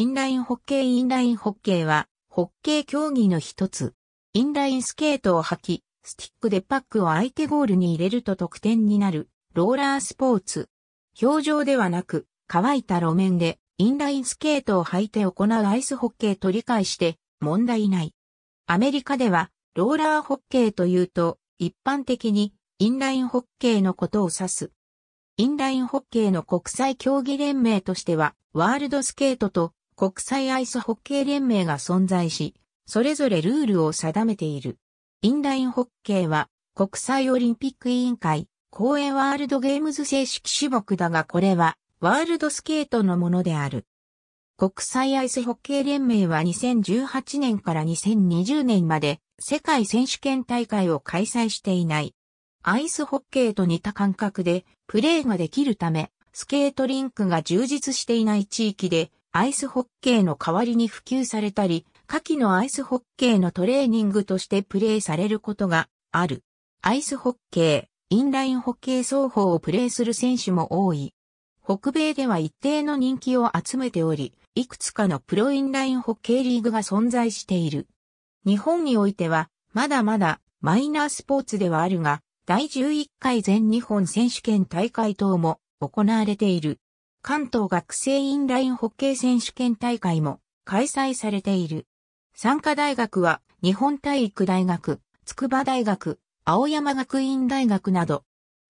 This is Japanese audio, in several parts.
インラインホッケーインラインホッケーは、ホッケー競技の一つ。インラインスケートを履き、スティックでパックを相手ゴールに入れると得点になる、ローラースポーツ。氷上ではなく、乾いた路面で、インラインスケートを履いて行うアイスホッケーと理解して、問題ない。アメリカでは、ローラーホッケーというと、一般的に、インラインホッケーのことを指す。インラインホッケーの国際競技連盟としては、ワールドスケートと国際アイスホッケー連盟が存在し、それぞれルールを定めている。インラインホッケーは国際オリンピック委員会公演ワールドゲームズ正式種目だがこれはワールドスケートのものである。国際アイスホッケー連盟は2018年から2020年まで世界選手権大会を開催していない。アイスホッケーと似た感覚でプレーができるため、スケートリンクが充実していない地域でアイスホッケーの代わりに普及されたり、夏季のアイスホッケーのトレーニングとしてプレーされることがある。アイスホッケー、インラインホッケー双方をプレーする選手も多い。北米では一定の人気を集めており、いくつかのプロインラインホッケーリーグが存在している。日本においては、まだまだマイナースポーツではあるが、第11回全日本選手権大会等も行われている。関東学生インラインホッケー選手権大会も開催されている。参加大学は日本体育大学、筑波大学、青山学院大学など、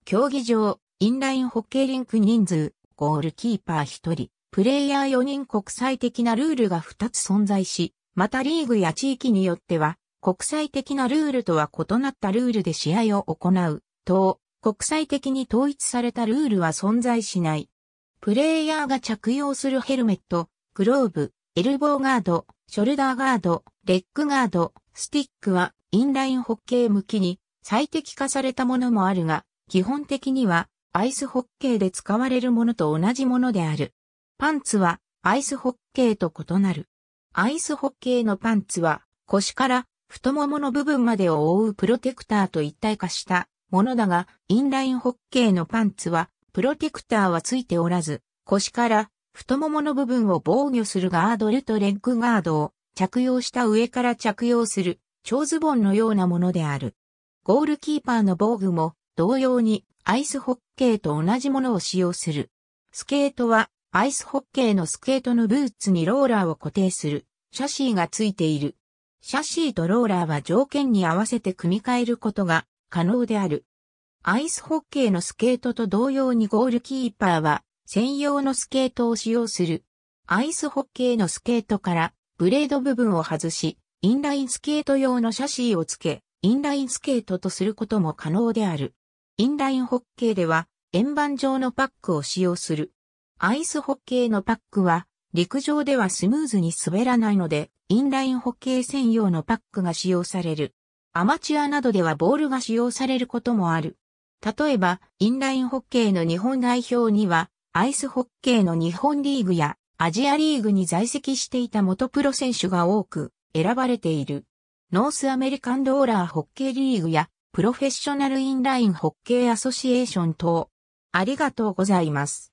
競技場、インラインホッケーリンク人数、ゴールキーパー1人、プレイヤー4人国際的なルールが2つ存在し、またリーグや地域によっては、国際的なルールとは異なったルールで試合を行う、等、国際的に統一されたルールは存在しない。プレイヤーが着用するヘルメット、グローブ、エルボーガード、ショルダーガード、レッグガード、スティックはインラインホッケー向きに最適化されたものもあるが、基本的にはアイスホッケーで使われるものと同じものである。パンツはアイスホッケーと異なる。アイスホッケーのパンツは腰から太ももの部分までを覆うプロテクターと一体化したものだが、インラインホッケーのパンツはプロテクターはついておらず、腰から太ももの部分を防御するガードルとレッグガードを着用した上から着用する長ズボンのようなものである。ゴールキーパーの防具も同様にアイスホッケーと同じものを使用する。スケートはアイスホッケーのスケートのブーツにローラーを固定するシャシーがついている。シャシーとローラーは条件に合わせて組み替えることが可能である。アイスホッケーのスケートと同様にゴールキーパーは専用のスケートを使用する。アイスホッケーのスケートからブレード部分を外し、インラインスケート用のシャシーをつけ、インラインスケートとすることも可能である。インラインホッケーでは円盤状のパックを使用する。アイスホッケーのパックは陸上ではスムーズに滑らないので、インラインホッケー専用のパックが使用される。アマチュアなどではボールが使用されることもある。例えば、インラインホッケーの日本代表には、アイスホッケーの日本リーグやアジアリーグに在籍していた元プロ選手が多く選ばれている。ノースアメリカンローラーホッケーリーグやプロフェッショナルインラインホッケーアソシエーション等。ありがとうございます。